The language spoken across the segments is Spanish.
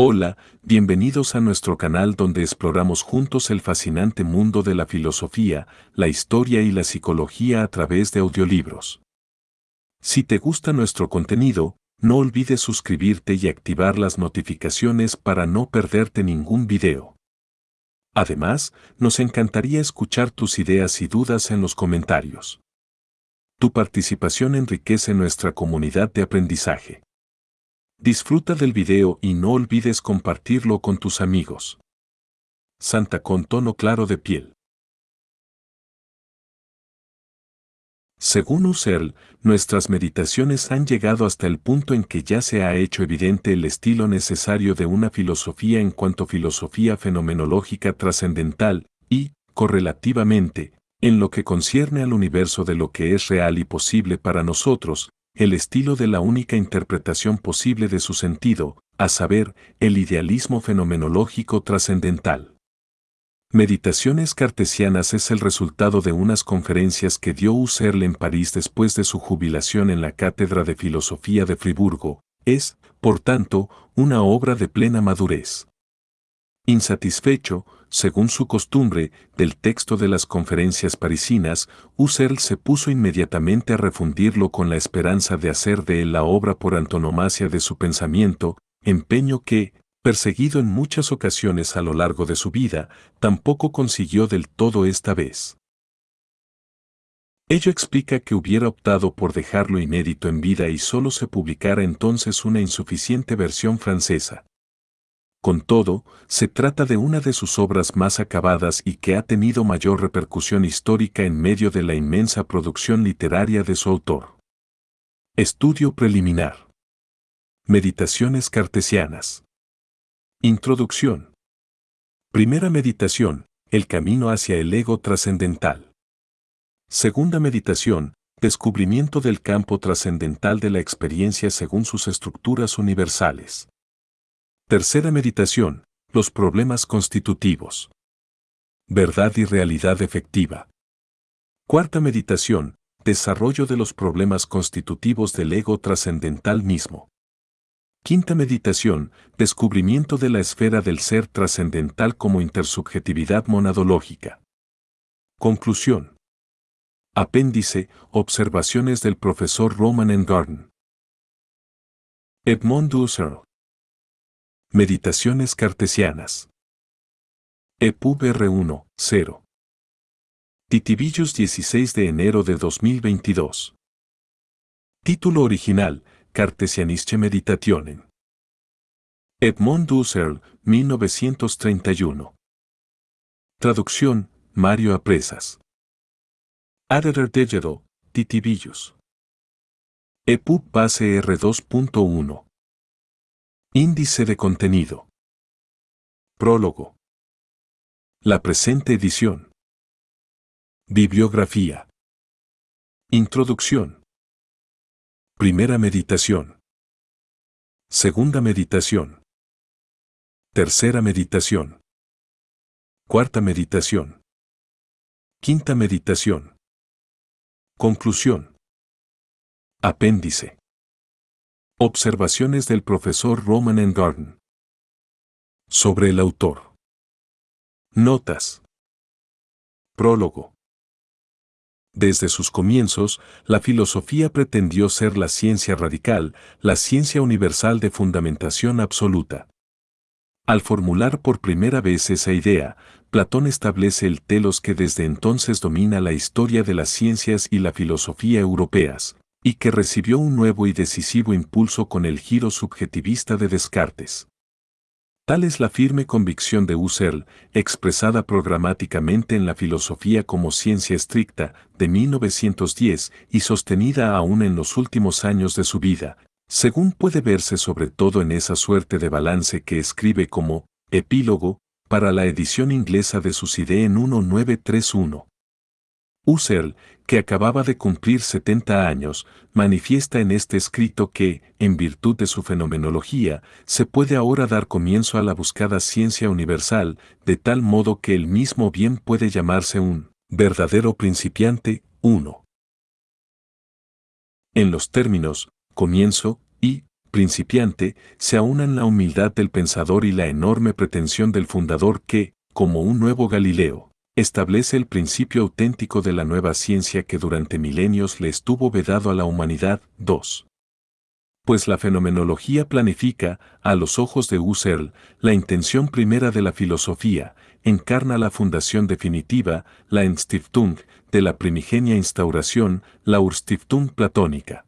Hola, bienvenidos a nuestro canal donde exploramos juntos el fascinante mundo de la filosofía, la historia y la psicología a través de audiolibros. Si te gusta nuestro contenido, no olvides suscribirte y activar las notificaciones para no perderte ningún video. Además, nos encantaría escuchar tus ideas y dudas en los comentarios. Tu participación enriquece nuestra comunidad de aprendizaje. Disfruta del video y no olvides compartirlo con tus amigos. Santa con tono claro de piel. Según Husserl, nuestras meditaciones han llegado hasta el punto en que ya se ha hecho evidente el estilo necesario de una filosofía en cuanto filosofía fenomenológica trascendental y, correlativamente, en lo que concierne al universo de lo que es real y posible para nosotros, el estilo de la única interpretación posible de su sentido, a saber, el idealismo fenomenológico trascendental. Meditaciones cartesianas es el resultado de unas conferencias que dio Husserl en París después de su jubilación en la Cátedra de Filosofía de Friburgo. Es, por tanto, una obra de plena madurez. Insatisfecho, según su costumbre, del texto de las conferencias parisinas, Husserl se puso inmediatamente a refundirlo con la esperanza de hacer de él la obra por antonomasia de su pensamiento, empeño que, perseguido en muchas ocasiones a lo largo de su vida, tampoco consiguió del todo esta vez. Ello explica que hubiera optado por dejarlo inédito en vida y solo se publicara entonces una insuficiente versión francesa, con todo, se trata de una de sus obras más acabadas y que ha tenido mayor repercusión histórica en medio de la inmensa producción literaria de su autor. Estudio preliminar. Meditaciones cartesianas. Introducción. Primera meditación, el camino hacia el ego trascendental. Segunda meditación, descubrimiento del campo trascendental de la experiencia según sus estructuras universales. Tercera meditación. Los problemas constitutivos. Verdad y realidad efectiva. Cuarta meditación. Desarrollo de los problemas constitutivos del ego trascendental mismo. Quinta meditación. Descubrimiento de la esfera del ser trascendental como intersubjetividad monadológica. Conclusión. Apéndice. Observaciones del profesor Roman Garden. Edmond Husserl. Meditaciones cartesianas. EPUB R1, 0. Titibillos 16 de enero de 2022. Título original, Cartesianische Meditationen. Edmond Husserl, 1931. Traducción, Mario Apresas. Adder Digital, Titibillos. EPUB base R2.1. Índice de contenido. Prólogo. La presente edición. Bibliografía. Introducción. Primera meditación. Segunda meditación. Tercera meditación. Cuarta meditación. Quinta meditación. Conclusión. Apéndice. Observaciones del profesor Roman Engarten. Sobre el autor. Notas. Prólogo. Desde sus comienzos, la filosofía pretendió ser la ciencia radical, la ciencia universal de fundamentación absoluta. Al formular por primera vez esa idea, Platón establece el telos que desde entonces domina la historia de las ciencias y la filosofía europeas, y que recibió un nuevo y decisivo impulso con el giro subjetivista de Descartes. Tal es la firme convicción de Husserl, expresada programáticamente en la filosofía como ciencia estricta de 1910 y sostenida aún en los últimos años de su vida, según puede verse sobre todo en esa suerte de balance que escribe como epílogo para la edición inglesa de sus ideas en 1931. Husserl, que acababa de cumplir 70 años, manifiesta en este escrito que, en virtud de su fenomenología, se puede ahora dar comienzo a la buscada ciencia universal, de tal modo que el mismo bien puede llamarse un verdadero principiante uno. En los términos comienzo y principiante se aunan la humildad del pensador y la enorme pretensión del fundador que, como un nuevo Galileo, establece el principio auténtico de la nueva ciencia que durante milenios le estuvo vedado a la humanidad. 2. Pues la fenomenología planifica, a los ojos de Husserl, la intención primera de la filosofía, encarna la fundación definitiva, la Entstiftung, de la primigenia instauración, la Urstiftung platónica.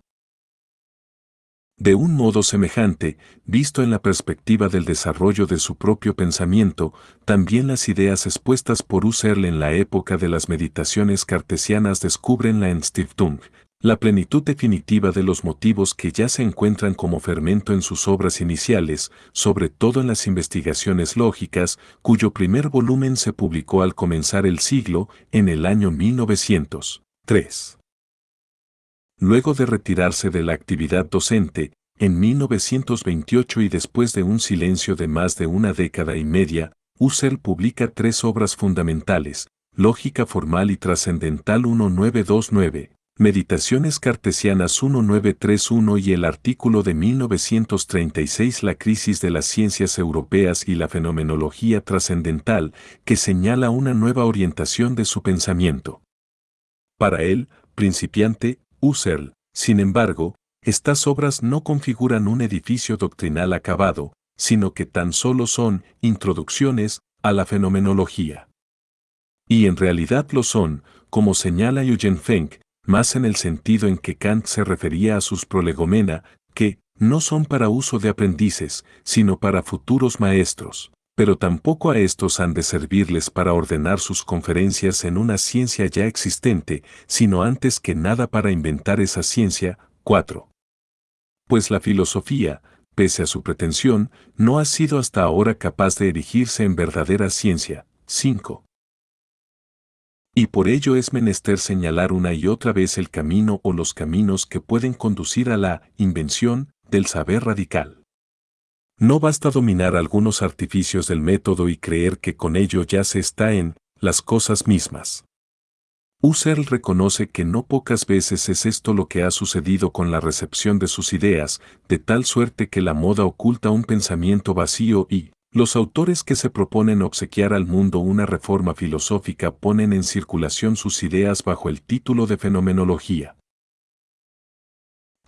De un modo semejante, visto en la perspectiva del desarrollo de su propio pensamiento, también las ideas expuestas por Husserl en la época de las meditaciones cartesianas descubren la Enstiftung, la plenitud definitiva de los motivos que ya se encuentran como fermento en sus obras iniciales, sobre todo en las investigaciones lógicas, cuyo primer volumen se publicó al comenzar el siglo, en el año 1903 luego de retirarse de la actividad docente, en 1928 y después de un silencio de más de una década y media, Husserl publica tres obras fundamentales, Lógica Formal y Trascendental 1929, Meditaciones Cartesianas 1931 y el artículo de 1936 La crisis de las ciencias europeas y la fenomenología trascendental, que señala una nueva orientación de su pensamiento. Para él, principiante, Husserl, sin embargo, estas obras no configuran un edificio doctrinal acabado, sino que tan solo son introducciones a la fenomenología. Y en realidad lo son, como señala Eugen Fenck, más en el sentido en que Kant se refería a sus prolegomena, que no son para uso de aprendices, sino para futuros maestros pero tampoco a estos han de servirles para ordenar sus conferencias en una ciencia ya existente, sino antes que nada para inventar esa ciencia. 4. Pues la filosofía, pese a su pretensión, no ha sido hasta ahora capaz de erigirse en verdadera ciencia. 5. Y por ello es menester señalar una y otra vez el camino o los caminos que pueden conducir a la invención del saber radical. No basta dominar algunos artificios del método y creer que con ello ya se está en las cosas mismas. Husserl reconoce que no pocas veces es esto lo que ha sucedido con la recepción de sus ideas, de tal suerte que la moda oculta un pensamiento vacío y, los autores que se proponen obsequiar al mundo una reforma filosófica ponen en circulación sus ideas bajo el título de fenomenología.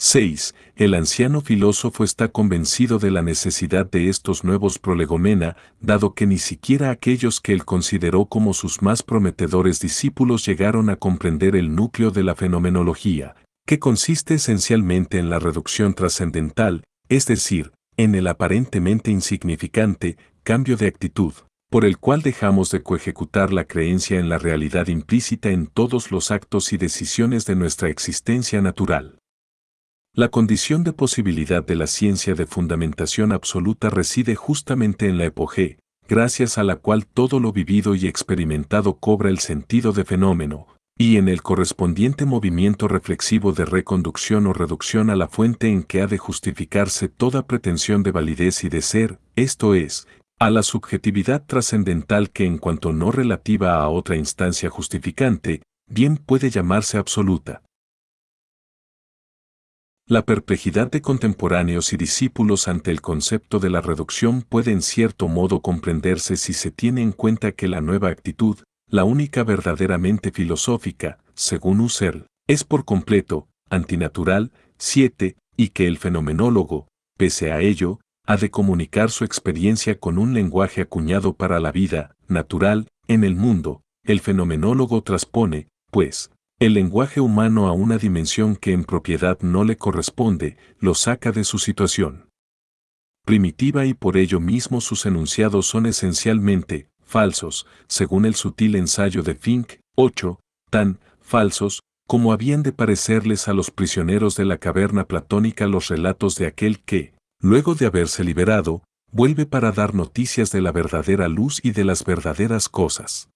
6. El anciano filósofo está convencido de la necesidad de estos nuevos prolegomena, dado que ni siquiera aquellos que él consideró como sus más prometedores discípulos llegaron a comprender el núcleo de la fenomenología, que consiste esencialmente en la reducción trascendental, es decir, en el aparentemente insignificante cambio de actitud, por el cual dejamos de coejecutar la creencia en la realidad implícita en todos los actos y decisiones de nuestra existencia natural. La condición de posibilidad de la ciencia de fundamentación absoluta reside justamente en la epoge, gracias a la cual todo lo vivido y experimentado cobra el sentido de fenómeno, y en el correspondiente movimiento reflexivo de reconducción o reducción a la fuente en que ha de justificarse toda pretensión de validez y de ser, esto es, a la subjetividad trascendental que en cuanto no relativa a otra instancia justificante, bien puede llamarse absoluta. La perplejidad de contemporáneos y discípulos ante el concepto de la reducción puede en cierto modo comprenderse si se tiene en cuenta que la nueva actitud, la única verdaderamente filosófica, según Husserl, es por completo antinatural 7 y que el fenomenólogo, pese a ello, ha de comunicar su experiencia con un lenguaje acuñado para la vida natural en el mundo. El fenomenólogo transpone, pues, el lenguaje humano a una dimensión que en propiedad no le corresponde, lo saca de su situación primitiva y por ello mismo sus enunciados son esencialmente falsos, según el sutil ensayo de Fink, 8, tan falsos como habían de parecerles a los prisioneros de la caverna platónica los relatos de aquel que, luego de haberse liberado, vuelve para dar noticias de la verdadera luz y de las verdaderas cosas.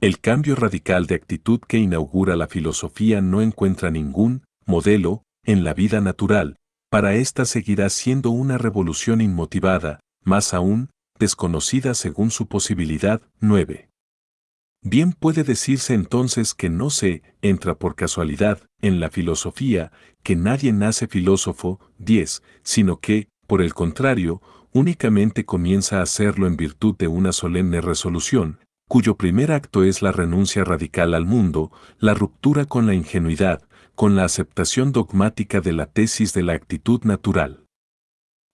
El cambio radical de actitud que inaugura la filosofía no encuentra ningún modelo en la vida natural, para ésta seguirá siendo una revolución inmotivada, más aún, desconocida según su posibilidad. 9. Bien puede decirse entonces que no se entra por casualidad en la filosofía, que nadie nace filósofo, 10, sino que, por el contrario, únicamente comienza a hacerlo en virtud de una solemne resolución, cuyo primer acto es la renuncia radical al mundo, la ruptura con la ingenuidad, con la aceptación dogmática de la tesis de la actitud natural.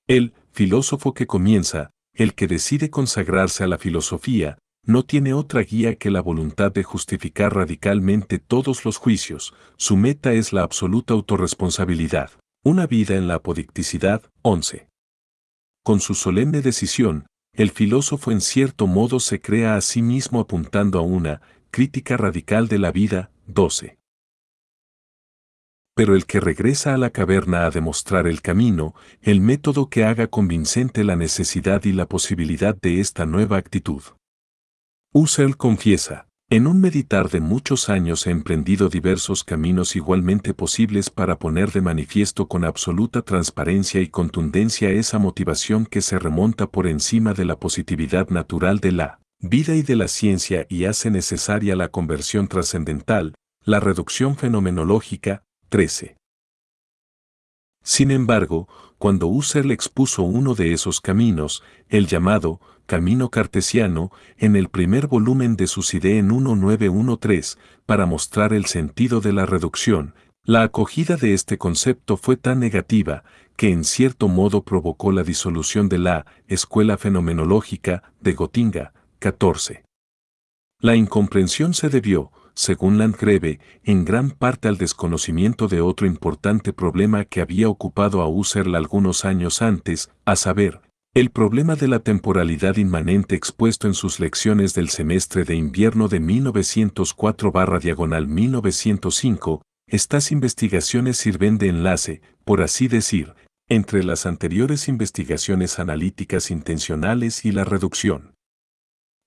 El filósofo que comienza, el que decide consagrarse a la filosofía, no tiene otra guía que la voluntad de justificar radicalmente todos los juicios, su meta es la absoluta autorresponsabilidad. Una vida en la apodicticidad, 11. Con su solemne decisión, el filósofo en cierto modo se crea a sí mismo apuntando a una crítica radical de la vida, 12. Pero el que regresa a la caverna a demostrar el camino, el método que haga convincente la necesidad y la posibilidad de esta nueva actitud. Husserl confiesa, en un meditar de muchos años he emprendido diversos caminos igualmente posibles para poner de manifiesto con absoluta transparencia y contundencia esa motivación que se remonta por encima de la positividad natural de la vida y de la ciencia y hace necesaria la conversión trascendental, la reducción fenomenológica, 13. Sin embargo, cuando Husserl expuso uno de esos caminos, el llamado Camino Cartesiano, en el primer volumen de sus ideas en 1913, para mostrar el sentido de la reducción, la acogida de este concepto fue tan negativa que en cierto modo provocó la disolución de la Escuela Fenomenológica de Gotinga, 14. La incomprensión se debió, según Landgrebe, en gran parte al desconocimiento de otro importante problema que había ocupado a Husserl algunos años antes, a saber, el problema de la temporalidad inmanente expuesto en sus lecciones del semestre de invierno de 1904 diagonal 1905, estas investigaciones sirven de enlace, por así decir, entre las anteriores investigaciones analíticas intencionales y la reducción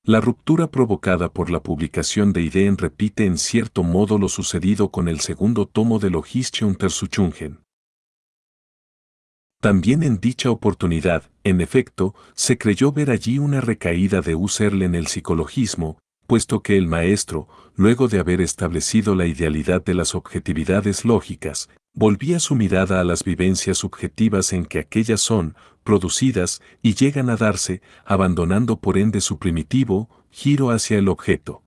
la ruptura provocada por la publicación de Ideen repite en cierto modo lo sucedido con el segundo tomo de Logistion Tersuchungen. También en dicha oportunidad, en efecto, se creyó ver allí una recaída de Husserl en el psicologismo, puesto que el maestro, luego de haber establecido la idealidad de las objetividades lógicas, volvía su mirada a las vivencias subjetivas en que aquellas son, producidas y llegan a darse, abandonando por ende su primitivo giro hacia el objeto.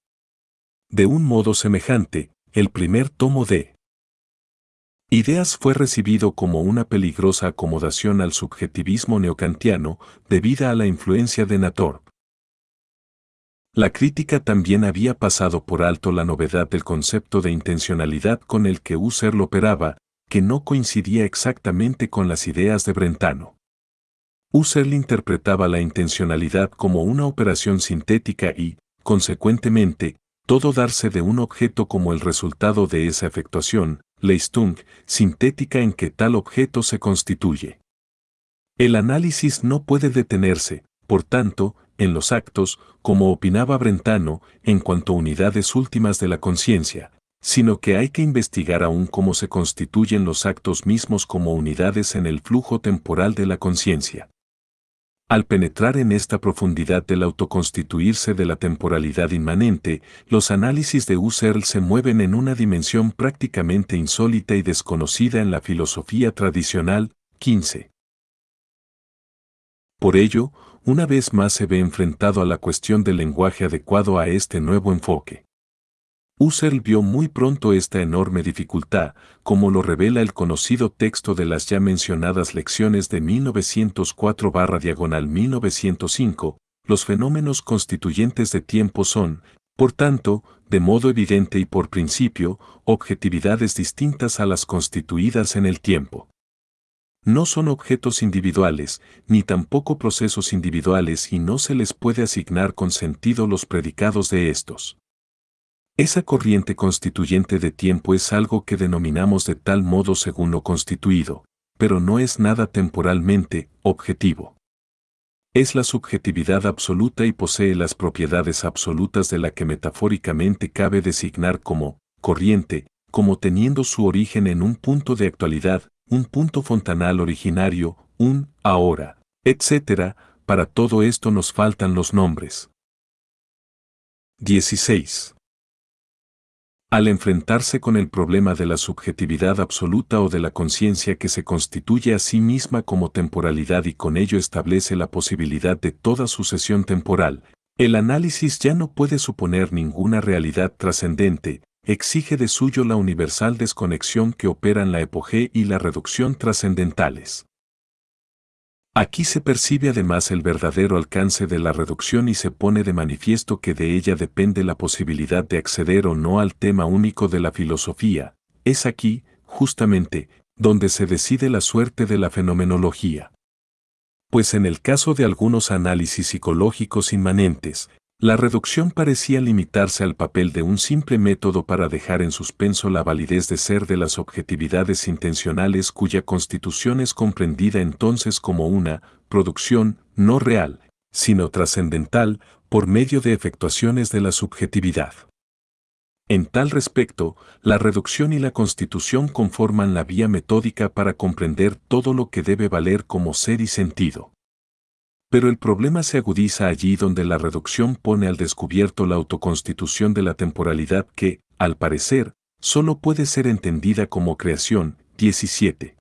De un modo semejante, el primer tomo de Ideas fue recibido como una peligrosa acomodación al subjetivismo neocantiano debida a la influencia de Natorp. La crítica también había pasado por alto la novedad del concepto de intencionalidad con el que Husserl operaba, que no coincidía exactamente con las ideas de Brentano. Husserl interpretaba la intencionalidad como una operación sintética y, consecuentemente, todo darse de un objeto como el resultado de esa efectuación, Leistung, sintética en que tal objeto se constituye. El análisis no puede detenerse, por tanto, en los actos, como opinaba Brentano, en cuanto a unidades últimas de la conciencia, sino que hay que investigar aún cómo se constituyen los actos mismos como unidades en el flujo temporal de la conciencia. Al penetrar en esta profundidad del autoconstituirse de la temporalidad inmanente, los análisis de Husserl se mueven en una dimensión prácticamente insólita y desconocida en la filosofía tradicional. 15. Por ello, una vez más se ve enfrentado a la cuestión del lenguaje adecuado a este nuevo enfoque. Husserl vio muy pronto esta enorme dificultad, como lo revela el conocido texto de las ya mencionadas lecciones de 1904 diagonal 1905, los fenómenos constituyentes de tiempo son, por tanto, de modo evidente y por principio, objetividades distintas a las constituidas en el tiempo. No son objetos individuales, ni tampoco procesos individuales y no se les puede asignar con sentido los predicados de estos. Esa corriente constituyente de tiempo es algo que denominamos de tal modo según lo constituido, pero no es nada temporalmente objetivo. Es la subjetividad absoluta y posee las propiedades absolutas de la que metafóricamente cabe designar como corriente, como teniendo su origen en un punto de actualidad, un punto fontanal originario, un ahora, etc. Para todo esto nos faltan los nombres. 16. Al enfrentarse con el problema de la subjetividad absoluta o de la conciencia que se constituye a sí misma como temporalidad y con ello establece la posibilidad de toda sucesión temporal, el análisis ya no puede suponer ninguna realidad trascendente, exige de suyo la universal desconexión que operan la epoge y la reducción trascendentales. Aquí se percibe además el verdadero alcance de la reducción y se pone de manifiesto que de ella depende la posibilidad de acceder o no al tema único de la filosofía. Es aquí, justamente, donde se decide la suerte de la fenomenología. Pues en el caso de algunos análisis psicológicos inmanentes, la reducción parecía limitarse al papel de un simple método para dejar en suspenso la validez de ser de las objetividades intencionales cuya constitución es comprendida entonces como una producción no real, sino trascendental, por medio de efectuaciones de la subjetividad. En tal respecto, la reducción y la constitución conforman la vía metódica para comprender todo lo que debe valer como ser y sentido. Pero el problema se agudiza allí donde la reducción pone al descubierto la autoconstitución de la temporalidad que, al parecer, solo puede ser entendida como creación. 17.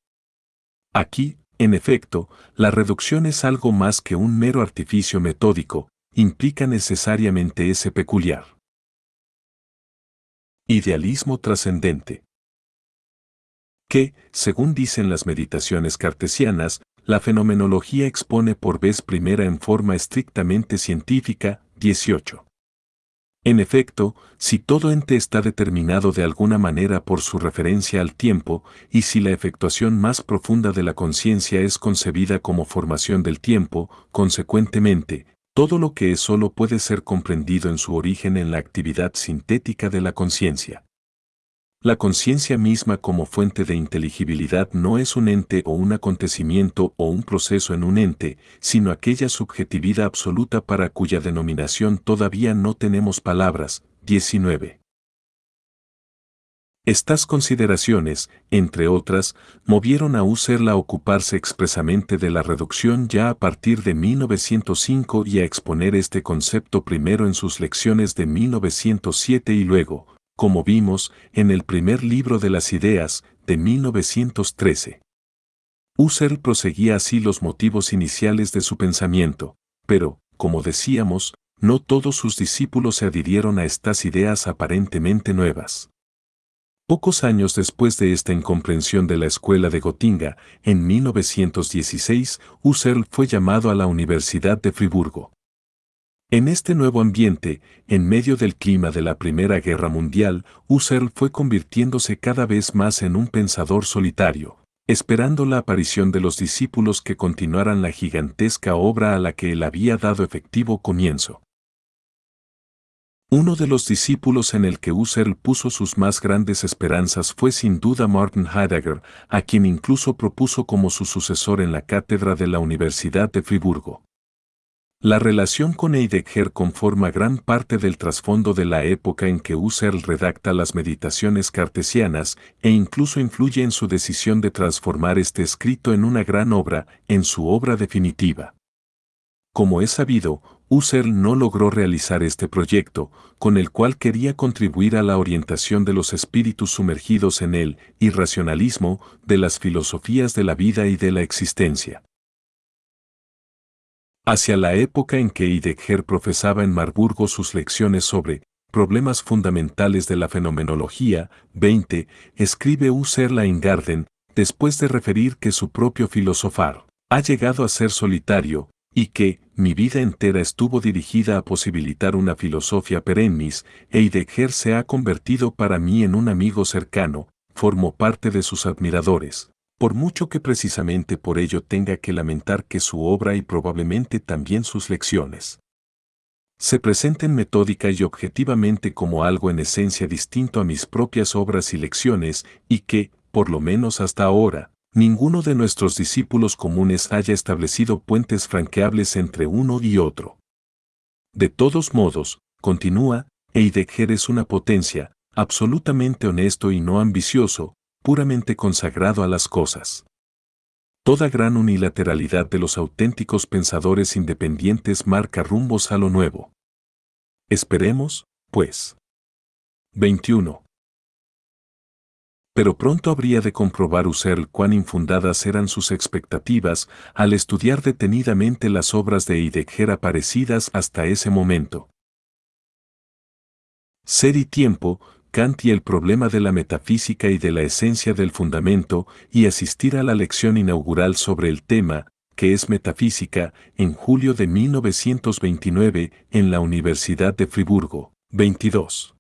Aquí, en efecto, la reducción es algo más que un mero artificio metódico, implica necesariamente ese peculiar idealismo trascendente que, según dicen las meditaciones cartesianas, la fenomenología expone por vez primera en forma estrictamente científica, 18. En efecto, si todo ente está determinado de alguna manera por su referencia al tiempo, y si la efectuación más profunda de la conciencia es concebida como formación del tiempo, consecuentemente, todo lo que es solo puede ser comprendido en su origen en la actividad sintética de la conciencia. La conciencia misma como fuente de inteligibilidad no es un ente o un acontecimiento o un proceso en un ente, sino aquella subjetividad absoluta para cuya denominación todavía no tenemos palabras. 19. Estas consideraciones, entre otras, movieron a Husserl a ocuparse expresamente de la reducción ya a partir de 1905 y a exponer este concepto primero en sus lecciones de 1907 y luego, como vimos en el primer libro de las ideas de 1913. Husserl proseguía así los motivos iniciales de su pensamiento, pero, como decíamos, no todos sus discípulos se adhirieron a estas ideas aparentemente nuevas. Pocos años después de esta incomprensión de la escuela de Gotinga, en 1916, Husserl fue llamado a la Universidad de Friburgo. En este nuevo ambiente, en medio del clima de la Primera Guerra Mundial, Husserl fue convirtiéndose cada vez más en un pensador solitario, esperando la aparición de los discípulos que continuaran la gigantesca obra a la que él había dado efectivo comienzo. Uno de los discípulos en el que Husserl puso sus más grandes esperanzas fue sin duda Martin Heidegger, a quien incluso propuso como su sucesor en la cátedra de la Universidad de Friburgo. La relación con Heidegger conforma gran parte del trasfondo de la época en que Husserl redacta las meditaciones cartesianas e incluso influye en su decisión de transformar este escrito en una gran obra, en su obra definitiva. Como es sabido, Husserl no logró realizar este proyecto, con el cual quería contribuir a la orientación de los espíritus sumergidos en el irracionalismo de las filosofías de la vida y de la existencia. Hacia la época en que Heidegger profesaba en Marburgo sus lecciones sobre Problemas fundamentales de la fenomenología, 20, escribe Husserl a Ingarden, después de referir que su propio filosofar ha llegado a ser solitario, y que mi vida entera estuvo dirigida a posibilitar una filosofía perennis, Heidegger se ha convertido para mí en un amigo cercano, formó parte de sus admiradores por mucho que precisamente por ello tenga que lamentar que su obra y probablemente también sus lecciones se presenten metódica y objetivamente como algo en esencia distinto a mis propias obras y lecciones, y que, por lo menos hasta ahora, ninguno de nuestros discípulos comunes haya establecido puentes franqueables entre uno y otro. De todos modos, continúa, Eidegger es una potencia, absolutamente honesto y no ambicioso, puramente consagrado a las cosas. Toda gran unilateralidad de los auténticos pensadores independientes marca rumbos a lo nuevo. Esperemos, pues. 21. Pero pronto habría de comprobar Husserl cuán infundadas eran sus expectativas al estudiar detenidamente las obras de Heidegger aparecidas hasta ese momento. Ser y tiempo Kant y el problema de la metafísica y de la esencia del fundamento, y asistir a la lección inaugural sobre el tema, que es metafísica, en julio de 1929 en la Universidad de Friburgo. 22.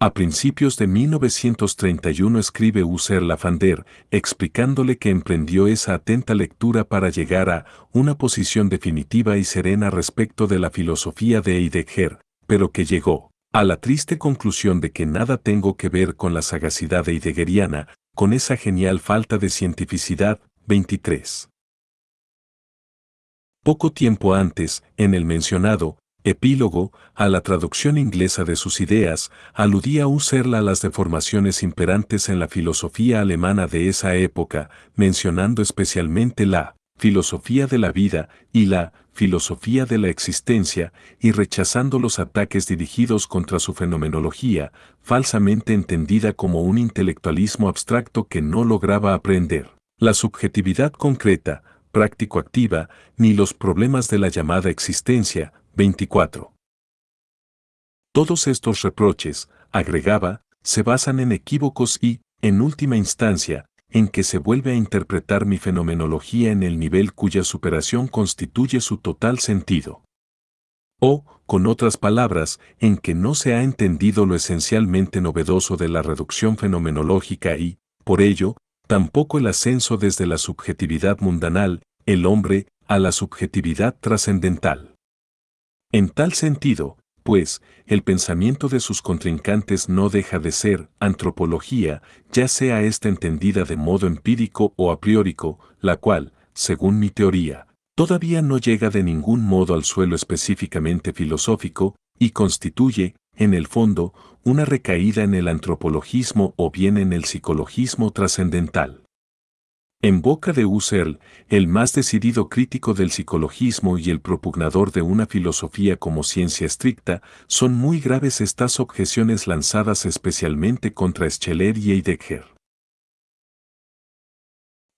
A principios de 1931 escribe User Lafander, explicándole que emprendió esa atenta lectura para llegar a una posición definitiva y serena respecto de la filosofía de Heidegger, pero que llegó a la triste conclusión de que nada tengo que ver con la sagacidad heideggeriana, con esa genial falta de cientificidad, 23. Poco tiempo antes, en el mencionado epílogo a la traducción inglesa de sus ideas, aludía userla a las deformaciones imperantes en la filosofía alemana de esa época, mencionando especialmente la filosofía de la vida y la filosofía de la existencia y rechazando los ataques dirigidos contra su fenomenología, falsamente entendida como un intelectualismo abstracto que no lograba aprender. La subjetividad concreta, práctico-activa, ni los problemas de la llamada existencia, 24. Todos estos reproches, agregaba, se basan en equívocos y, en última instancia, en que se vuelve a interpretar mi fenomenología en el nivel cuya superación constituye su total sentido. O, con otras palabras, en que no se ha entendido lo esencialmente novedoso de la reducción fenomenológica y, por ello, tampoco el ascenso desde la subjetividad mundanal, el hombre, a la subjetividad trascendental. En tal sentido, pues, el pensamiento de sus contrincantes no deja de ser antropología, ya sea esta entendida de modo empírico o a la cual, según mi teoría, todavía no llega de ningún modo al suelo específicamente filosófico, y constituye, en el fondo, una recaída en el antropologismo o bien en el psicologismo trascendental. En boca de Husserl, el más decidido crítico del psicologismo y el propugnador de una filosofía como ciencia estricta, son muy graves estas objeciones lanzadas especialmente contra Scheler y Heidegger.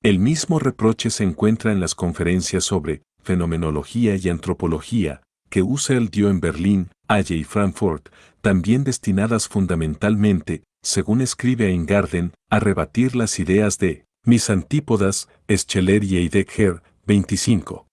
El mismo reproche se encuentra en las conferencias sobre fenomenología y antropología que Husserl dio en Berlín, Halle y Frankfurt, también destinadas fundamentalmente, según escribe Ingarden, a rebatir las ideas de mis antípodas, Scheler y Heidegger, 25.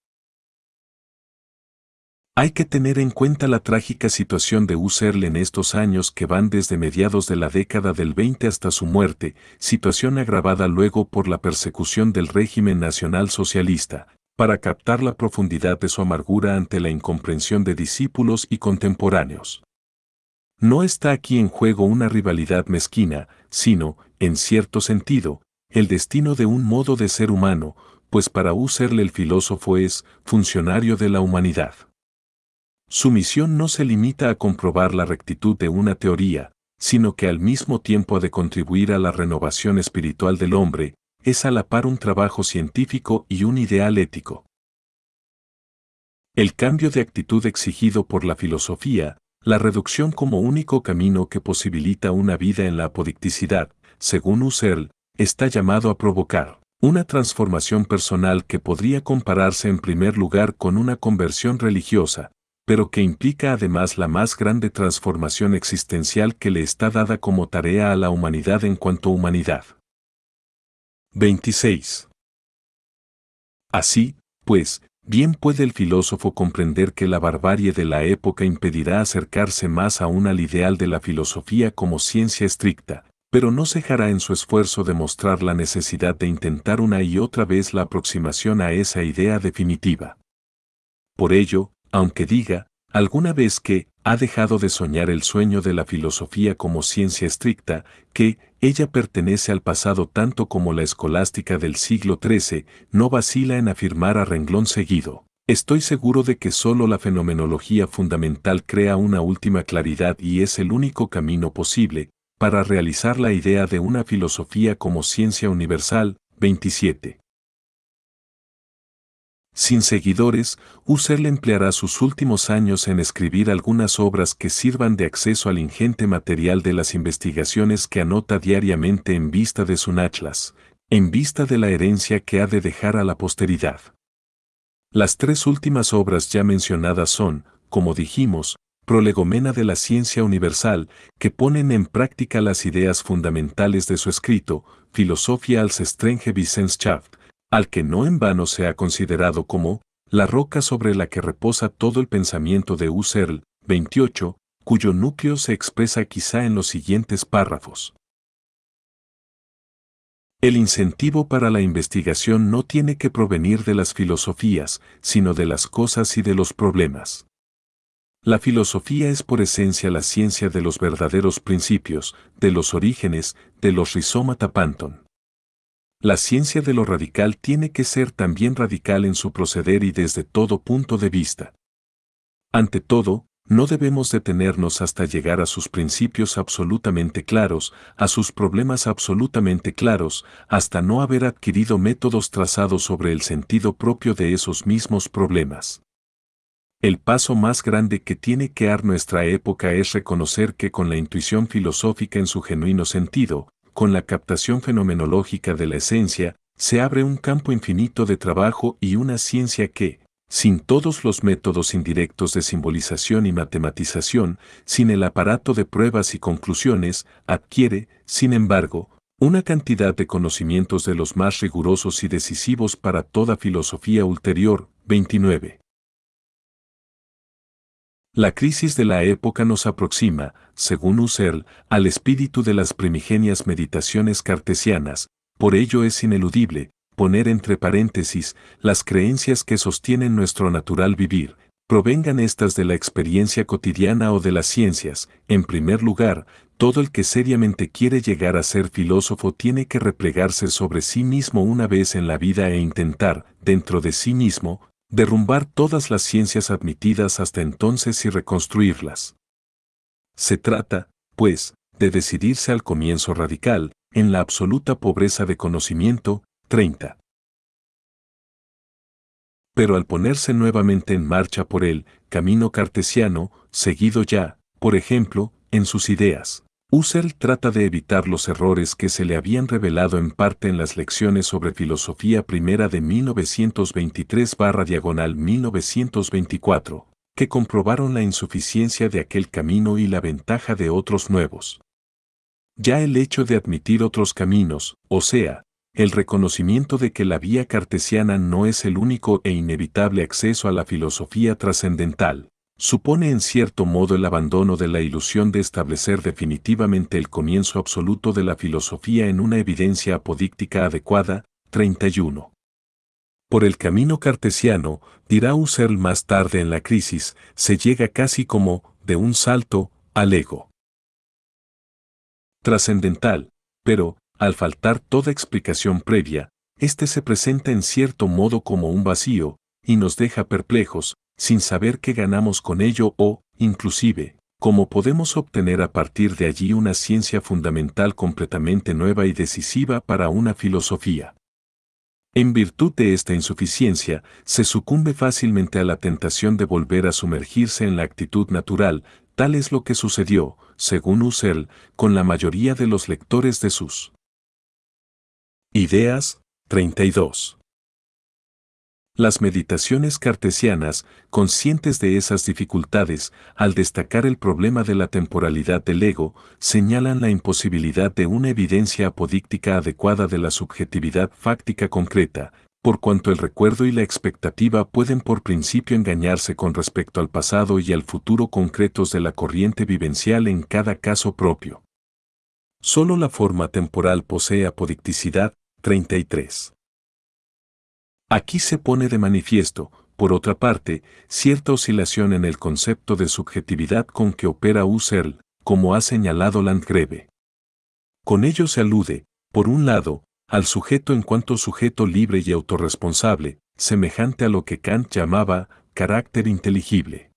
Hay que tener en cuenta la trágica situación de Husserl en estos años que van desde mediados de la década del 20 hasta su muerte, situación agravada luego por la persecución del régimen nacional socialista, para captar la profundidad de su amargura ante la incomprensión de discípulos y contemporáneos. No está aquí en juego una rivalidad mezquina, sino, en cierto sentido, el destino de un modo de ser humano, pues para Husserl el filósofo es funcionario de la humanidad. Su misión no se limita a comprobar la rectitud de una teoría, sino que al mismo tiempo ha de contribuir a la renovación espiritual del hombre, es a la par un trabajo científico y un ideal ético. El cambio de actitud exigido por la filosofía, la reducción como único camino que posibilita una vida en la apodicticidad, según Husserl, está llamado a provocar una transformación personal que podría compararse en primer lugar con una conversión religiosa, pero que implica además la más grande transformación existencial que le está dada como tarea a la humanidad en cuanto a humanidad. 26. Así, pues, bien puede el filósofo comprender que la barbarie de la época impedirá acercarse más aún al ideal de la filosofía como ciencia estricta, pero no cejará en su esfuerzo de mostrar la necesidad de intentar una y otra vez la aproximación a esa idea definitiva. Por ello, aunque diga, alguna vez que, ha dejado de soñar el sueño de la filosofía como ciencia estricta, que, ella pertenece al pasado tanto como la escolástica del siglo XIII, no vacila en afirmar a renglón seguido. Estoy seguro de que solo la fenomenología fundamental crea una última claridad y es el único camino posible, para realizar la idea de una filosofía como ciencia universal, 27. Sin seguidores, Husserl empleará sus últimos años en escribir algunas obras que sirvan de acceso al ingente material de las investigaciones que anota diariamente en vista de su Nachlas, en vista de la herencia que ha de dejar a la posteridad. Las tres últimas obras ya mencionadas son, como dijimos, prolegomena de la ciencia universal, que ponen en práctica las ideas fundamentales de su escrito, Filosofía als Strenge Wissenschaft, al que no en vano se ha considerado como la roca sobre la que reposa todo el pensamiento de Husserl, 28, cuyo núcleo se expresa quizá en los siguientes párrafos. El incentivo para la investigación no tiene que provenir de las filosofías, sino de las cosas y de los problemas. La filosofía es por esencia la ciencia de los verdaderos principios, de los orígenes, de los rizomata panton. La ciencia de lo radical tiene que ser también radical en su proceder y desde todo punto de vista. Ante todo, no debemos detenernos hasta llegar a sus principios absolutamente claros, a sus problemas absolutamente claros, hasta no haber adquirido métodos trazados sobre el sentido propio de esos mismos problemas. El paso más grande que tiene que dar nuestra época es reconocer que con la intuición filosófica en su genuino sentido, con la captación fenomenológica de la esencia, se abre un campo infinito de trabajo y una ciencia que, sin todos los métodos indirectos de simbolización y matematización, sin el aparato de pruebas y conclusiones, adquiere, sin embargo, una cantidad de conocimientos de los más rigurosos y decisivos para toda filosofía ulterior. 29. La crisis de la época nos aproxima, según Husserl, al espíritu de las primigenias meditaciones cartesianas, por ello es ineludible poner entre paréntesis las creencias que sostienen nuestro natural vivir, provengan estas de la experiencia cotidiana o de las ciencias, en primer lugar, todo el que seriamente quiere llegar a ser filósofo tiene que replegarse sobre sí mismo una vez en la vida e intentar, dentro de sí mismo, derrumbar todas las ciencias admitidas hasta entonces y reconstruirlas. Se trata, pues, de decidirse al comienzo radical, en la absoluta pobreza de conocimiento, 30. Pero al ponerse nuevamente en marcha por el camino cartesiano, seguido ya, por ejemplo, en sus ideas, Husserl trata de evitar los errores que se le habían revelado en parte en las lecciones sobre filosofía primera de 1923-1924, que comprobaron la insuficiencia de aquel camino y la ventaja de otros nuevos. Ya el hecho de admitir otros caminos, o sea, el reconocimiento de que la vía cartesiana no es el único e inevitable acceso a la filosofía trascendental, supone en cierto modo el abandono de la ilusión de establecer definitivamente el comienzo absoluto de la filosofía en una evidencia apodíctica adecuada, 31. Por el camino cartesiano, dirá Husserl más tarde en la crisis, se llega casi como, de un salto, al ego. Trascendental, pero, al faltar toda explicación previa, este se presenta en cierto modo como un vacío, y nos deja perplejos, sin saber qué ganamos con ello o, inclusive, cómo podemos obtener a partir de allí una ciencia fundamental completamente nueva y decisiva para una filosofía. En virtud de esta insuficiencia, se sucumbe fácilmente a la tentación de volver a sumergirse en la actitud natural, tal es lo que sucedió, según Husserl, con la mayoría de los lectores de sus Ideas 32. Las meditaciones cartesianas, conscientes de esas dificultades, al destacar el problema de la temporalidad del ego, señalan la imposibilidad de una evidencia apodíctica adecuada de la subjetividad fáctica concreta, por cuanto el recuerdo y la expectativa pueden por principio engañarse con respecto al pasado y al futuro concretos de la corriente vivencial en cada caso propio. Solo la forma temporal posee apodicticidad, 33. Aquí se pone de manifiesto, por otra parte, cierta oscilación en el concepto de subjetividad con que opera Husserl, como ha señalado Landgreve. Con ello se alude, por un lado, al sujeto en cuanto sujeto libre y autorresponsable, semejante a lo que Kant llamaba carácter inteligible.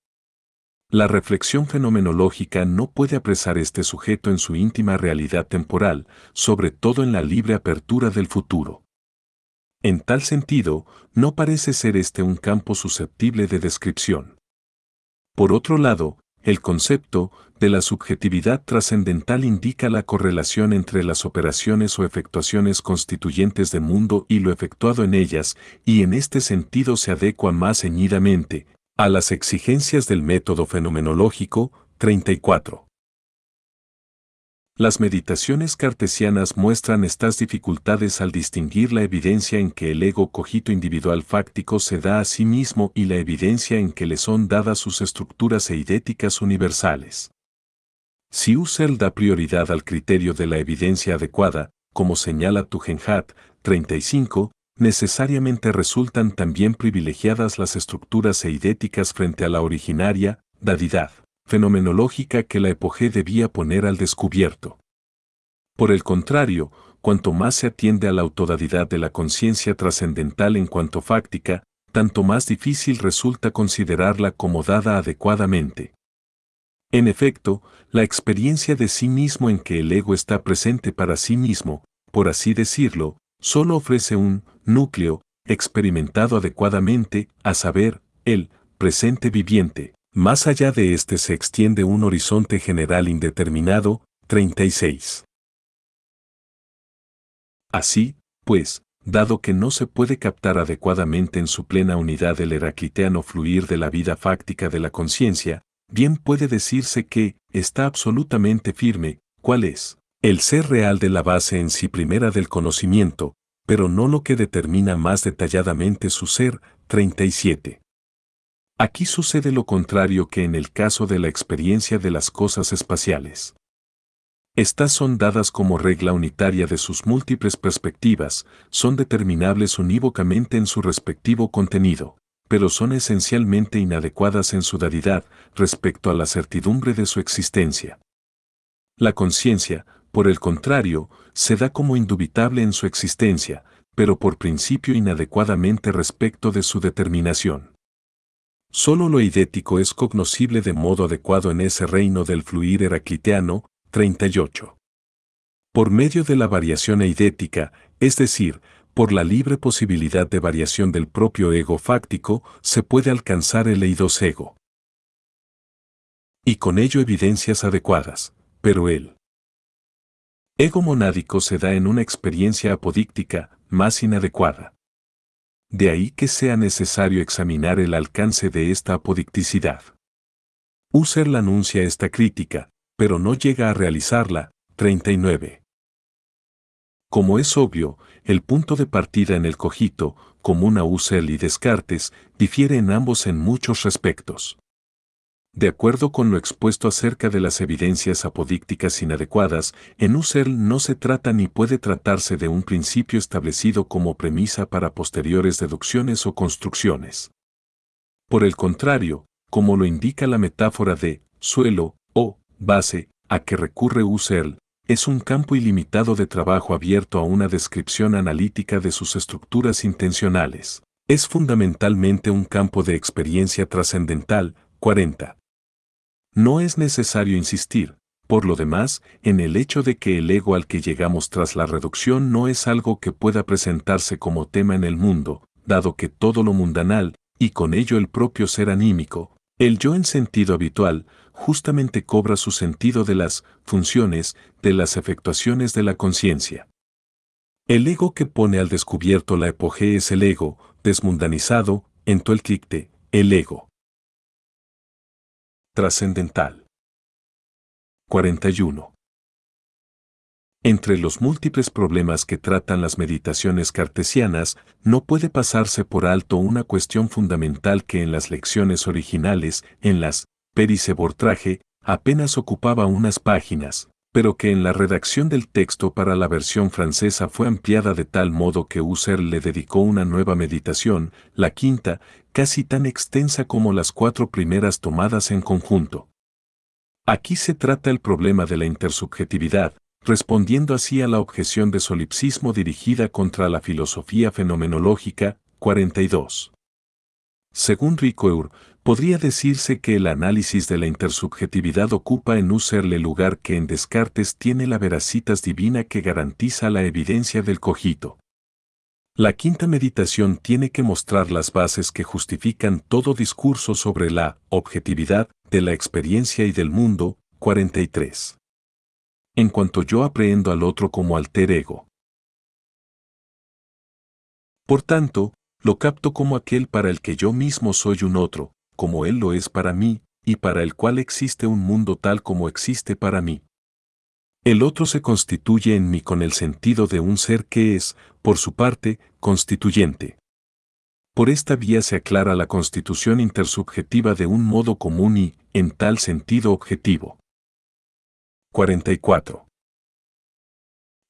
La reflexión fenomenológica no puede apresar este sujeto en su íntima realidad temporal, sobre todo en la libre apertura del futuro. En tal sentido, no parece ser este un campo susceptible de descripción. Por otro lado, el concepto de la subjetividad trascendental indica la correlación entre las operaciones o efectuaciones constituyentes del mundo y lo efectuado en ellas, y en este sentido se adecua más ceñidamente a las exigencias del método fenomenológico 34. Las meditaciones cartesianas muestran estas dificultades al distinguir la evidencia en que el ego cogito individual fáctico se da a sí mismo y la evidencia en que le son dadas sus estructuras eidéticas universales. Si Husserl da prioridad al criterio de la evidencia adecuada, como señala Tugendhat 35, necesariamente resultan también privilegiadas las estructuras eidéticas frente a la originaria, dadidad fenomenológica que la epoge debía poner al descubierto. Por el contrario, cuanto más se atiende a la autodadidad de la conciencia trascendental en cuanto fáctica, tanto más difícil resulta considerarla como dada adecuadamente. En efecto, la experiencia de sí mismo en que el ego está presente para sí mismo, por así decirlo, solo ofrece un núcleo experimentado adecuadamente, a saber, el presente viviente. Más allá de este se extiende un horizonte general indeterminado, 36. Así, pues, dado que no se puede captar adecuadamente en su plena unidad el heracliteano fluir de la vida fáctica de la conciencia, bien puede decirse que está absolutamente firme, cuál es el ser real de la base en sí primera del conocimiento, pero no lo que determina más detalladamente su ser, 37. Aquí sucede lo contrario que en el caso de la experiencia de las cosas espaciales. Estas son dadas como regla unitaria de sus múltiples perspectivas, son determinables unívocamente en su respectivo contenido, pero son esencialmente inadecuadas en su daridad respecto a la certidumbre de su existencia. La conciencia, por el contrario, se da como indubitable en su existencia, pero por principio inadecuadamente respecto de su determinación. Solo lo idético es cognoscible de modo adecuado en ese reino del fluir heracliteano, 38. Por medio de la variación eidética, es decir, por la libre posibilidad de variación del propio ego fáctico, se puede alcanzar el eidos ego. Y con ello evidencias adecuadas, pero el ego monádico se da en una experiencia apodíctica, más inadecuada de ahí que sea necesario examinar el alcance de esta apodicticidad. Husserl anuncia esta crítica, pero no llega a realizarla. 39. Como es obvio, el punto de partida en el cogito, común a Husserl y Descartes, difiere en ambos en muchos respectos. De acuerdo con lo expuesto acerca de las evidencias apodícticas inadecuadas, en Husserl no se trata ni puede tratarse de un principio establecido como premisa para posteriores deducciones o construcciones. Por el contrario, como lo indica la metáfora de suelo o base a que recurre Husserl, es un campo ilimitado de trabajo abierto a una descripción analítica de sus estructuras intencionales. Es fundamentalmente un campo de experiencia trascendental, 40 no es necesario insistir, por lo demás, en el hecho de que el ego al que llegamos tras la reducción no es algo que pueda presentarse como tema en el mundo, dado que todo lo mundanal, y con ello el propio ser anímico, el yo en sentido habitual, justamente cobra su sentido de las funciones, de las efectuaciones de la conciencia. El ego que pone al descubierto la epoge es el ego, desmundanizado, en el ego trascendental. 41. Entre los múltiples problemas que tratan las meditaciones cartesianas, no puede pasarse por alto una cuestión fundamental que en las lecciones originales, en las Perisebortraje, apenas ocupaba unas páginas, pero que en la redacción del texto para la versión francesa fue ampliada de tal modo que Husserl le dedicó una nueva meditación, la quinta, casi tan extensa como las cuatro primeras tomadas en conjunto. Aquí se trata el problema de la intersubjetividad, respondiendo así a la objeción de solipsismo dirigida contra la filosofía fenomenológica, 42. Según Ricoeur, podría decirse que el análisis de la intersubjetividad ocupa en userle lugar que en Descartes tiene la veracitas divina que garantiza la evidencia del cogito. La quinta meditación tiene que mostrar las bases que justifican todo discurso sobre la objetividad de la experiencia y del mundo. 43. En cuanto yo aprehendo al otro como alter ego. Por tanto, lo capto como aquel para el que yo mismo soy un otro, como Él lo es para mí, y para el cual existe un mundo tal como existe para mí. El otro se constituye en mí con el sentido de un ser que es, por su parte, constituyente. Por esta vía se aclara la constitución intersubjetiva de un modo común y, en tal sentido, objetivo. 44.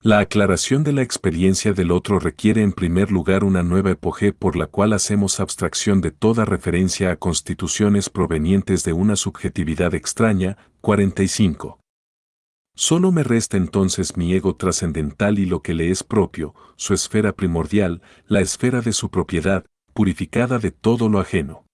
La aclaración de la experiencia del otro requiere en primer lugar una nueva epoge por la cual hacemos abstracción de toda referencia a constituciones provenientes de una subjetividad extraña, 45. Solo me resta entonces mi ego trascendental y lo que le es propio, su esfera primordial, la esfera de su propiedad, purificada de todo lo ajeno.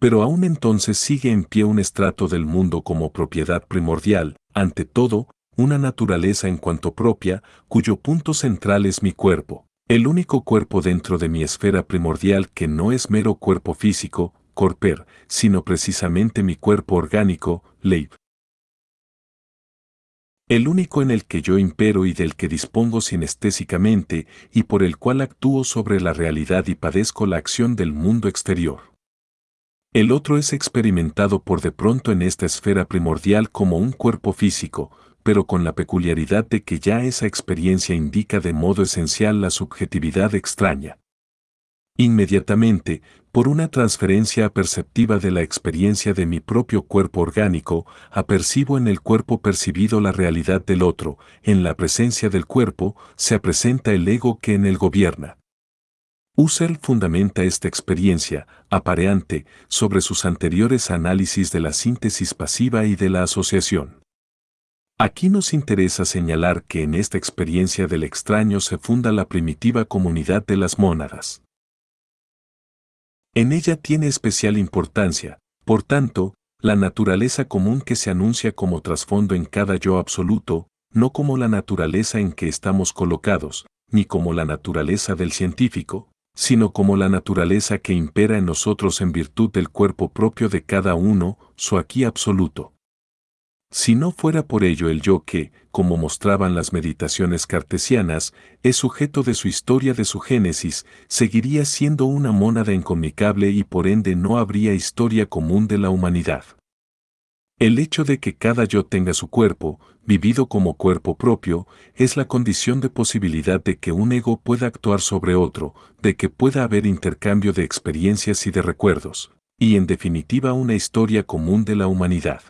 Pero aún entonces sigue en pie un estrato del mundo como propiedad primordial, ante todo, una naturaleza en cuanto propia, cuyo punto central es mi cuerpo, el único cuerpo dentro de mi esfera primordial que no es mero cuerpo físico, corper, sino precisamente mi cuerpo orgánico, leib. El único en el que yo impero y del que dispongo sinestésicamente y por el cual actúo sobre la realidad y padezco la acción del mundo exterior. El otro es experimentado por de pronto en esta esfera primordial como un cuerpo físico, pero con la peculiaridad de que ya esa experiencia indica de modo esencial la subjetividad extraña. Inmediatamente, por una transferencia perceptiva de la experiencia de mi propio cuerpo orgánico, apercibo en el cuerpo percibido la realidad del otro, en la presencia del cuerpo se apresenta el ego que en él gobierna. Husserl fundamenta esta experiencia, apareante, sobre sus anteriores análisis de la síntesis pasiva y de la asociación. Aquí nos interesa señalar que en esta experiencia del extraño se funda la primitiva comunidad de las mónadas. En ella tiene especial importancia, por tanto, la naturaleza común que se anuncia como trasfondo en cada yo absoluto, no como la naturaleza en que estamos colocados, ni como la naturaleza del científico, sino como la naturaleza que impera en nosotros en virtud del cuerpo propio de cada uno, su aquí absoluto. Si no fuera por ello el yo que, como mostraban las meditaciones cartesianas, es sujeto de su historia de su génesis, seguiría siendo una mónada incomunicable y por ende no habría historia común de la humanidad. El hecho de que cada yo tenga su cuerpo, vivido como cuerpo propio, es la condición de posibilidad de que un ego pueda actuar sobre otro, de que pueda haber intercambio de experiencias y de recuerdos, y en definitiva una historia común de la humanidad.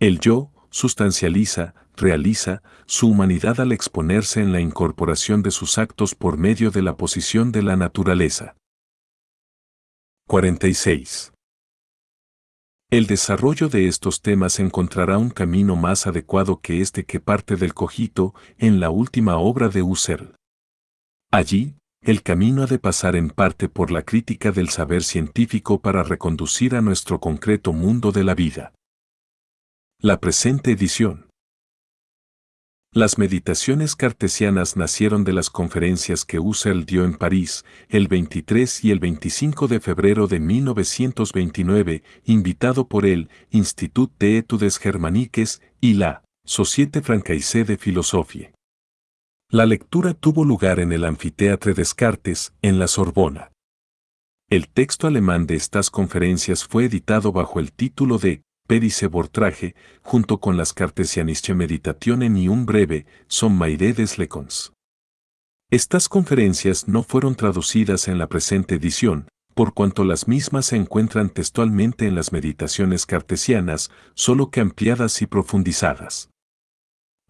El yo sustancializa, realiza, su humanidad al exponerse en la incorporación de sus actos por medio de la posición de la naturaleza. 46. El desarrollo de estos temas encontrará un camino más adecuado que este que parte del cogito en la última obra de Husserl. Allí, el camino ha de pasar en parte por la crítica del saber científico para reconducir a nuestro concreto mundo de la vida. La presente edición. Las meditaciones cartesianas nacieron de las conferencias que Husserl dio en París el 23 y el 25 de febrero de 1929, invitado por el Institut de Etudes Germaniques y la Societe Francaise de Philosophie. La lectura tuvo lugar en el Anfiteatre Descartes, en la Sorbona. El texto alemán de estas conferencias fue editado bajo el título de Pédice Bortraje, junto con las Cartesianische Meditationen y un breve son des Lecons. Estas conferencias no fueron traducidas en la presente edición, por cuanto las mismas se encuentran textualmente en las meditaciones cartesianas, solo que ampliadas y profundizadas.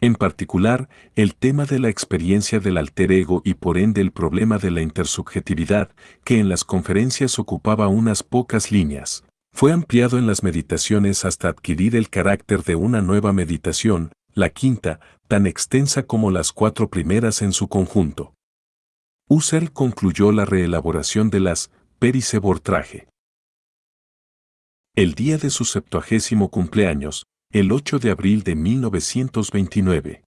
En particular, el tema de la experiencia del alter ego y por ende el problema de la intersubjetividad, que en las conferencias ocupaba unas pocas líneas, fue ampliado en las meditaciones hasta adquirir el carácter de una nueva meditación, la quinta, tan extensa como las cuatro primeras en su conjunto. Husserl concluyó la reelaboración de las Perice El día de su septuagésimo cumpleaños, el 8 de abril de 1929.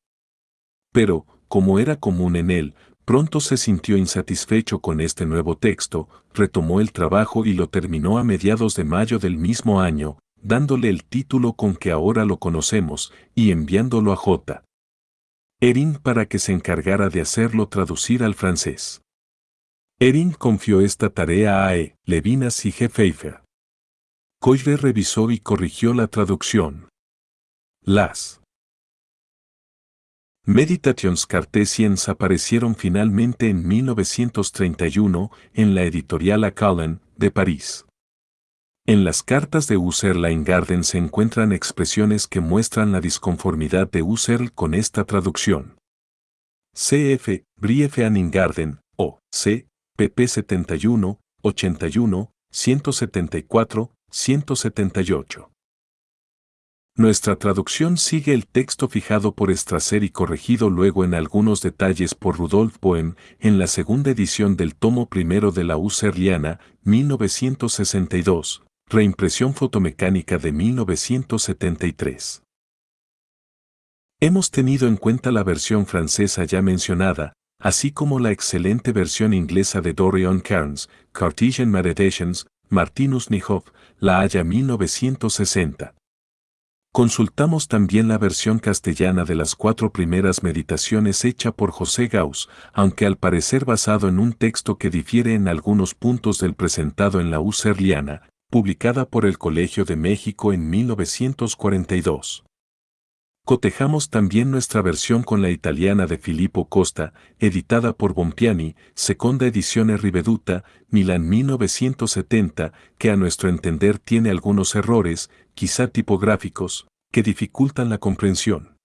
Pero, como era común en él, pronto se sintió insatisfecho con este nuevo texto, retomó el trabajo y lo terminó a mediados de mayo del mismo año, dándole el título con que ahora lo conocemos, y enviándolo a J. Erin para que se encargara de hacerlo traducir al francés. Erin confió esta tarea a E. Levinas y Pfeiffer. Coyle revisó y corrigió la traducción. Las Meditations Cartesians aparecieron finalmente en 1931 en la editorial Cullen, de París. En las cartas de Husserl a Ingarden se encuentran expresiones que muestran la disconformidad de Husserl con esta traducción. CF, Briefe an Ingarden, o C, pp 71, 81, 174, 178. Nuestra traducción sigue el texto fijado por Strasser y corregido luego en algunos detalles por Rudolf Bohem en la segunda edición del tomo primero de la Userliana, 1962, reimpresión fotomecánica de 1973. Hemos tenido en cuenta la versión francesa ya mencionada, así como la excelente versión inglesa de Dorian Cairns, Cartesian Meditations, Martinus Nijhoff, La Haya 1960. Consultamos también la versión castellana de las cuatro primeras meditaciones hecha por José Gauss, aunque al parecer basado en un texto que difiere en algunos puntos del presentado en la Userliana, publicada por el Colegio de México en 1942. Cotejamos también nuestra versión con la italiana de Filippo Costa, editada por Bompiani, Seconda Edizione Riveduta, Milan 1970, que a nuestro entender tiene algunos errores, quizá tipográficos, que dificultan la comprensión.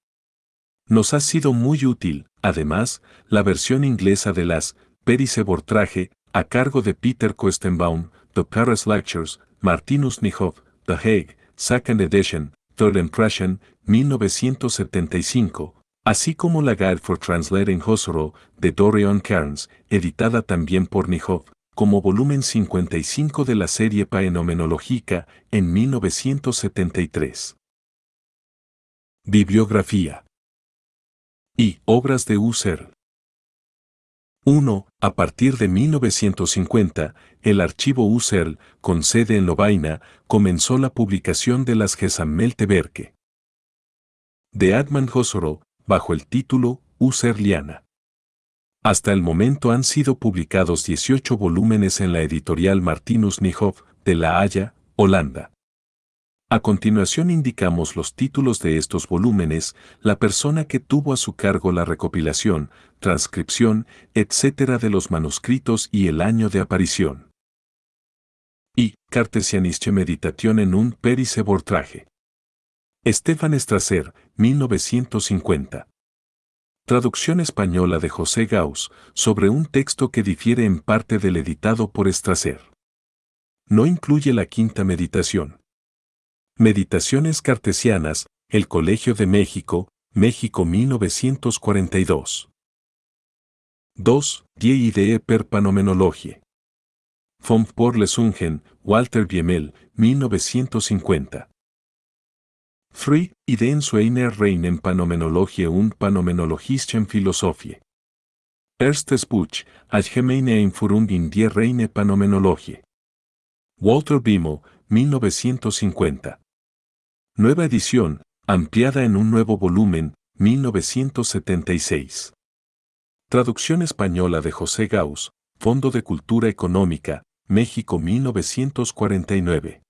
Nos ha sido muy útil, además, la versión inglesa de las Perice Bortraje, a cargo de Peter Kostenbaum, The Paris Lectures, Martinus Nijhoff, The Hague, Second Edition, Third Impression, 1975, así como la Guide for Translating Hosoro, de Dorian Cairns, editada también por Nihov, como volumen 55 de la serie Paenomenológica, en 1973. Bibliografía y obras de User. 1. A partir de 1950, el archivo USERL, con sede en Lovaina, comenzó la publicación de las Gesammelte Berke, de Adman Josoro, bajo el título USERLiana. Hasta el momento han sido publicados 18 volúmenes en la editorial Martinus Nijhoff, de La Haya, Holanda. A continuación indicamos los títulos de estos volúmenes, la persona que tuvo a su cargo la recopilación, transcripción, etcétera de los manuscritos y el año de aparición. Y Cartesianische Meditación en un Perice traje. Estefan Estraser, 1950. Traducción española de José Gauss, sobre un texto que difiere en parte del editado por Estraser. No incluye la quinta meditación. Meditaciones Cartesianas, El Colegio de México, México 1942. 2. Die Idee per Panomenologie Von Porlesungen, Walter Biemel, 1950. 3. Ideen zu einer reinen Panomenologie und Panomenologischen Philosophie. Erstes Buch, Allgemeine Einführung in die reine Panomenologie Walter Bimo, 1950. Nueva edición, ampliada en un nuevo volumen, 1976. Traducción española de José Gauss, Fondo de Cultura Económica, México 1949.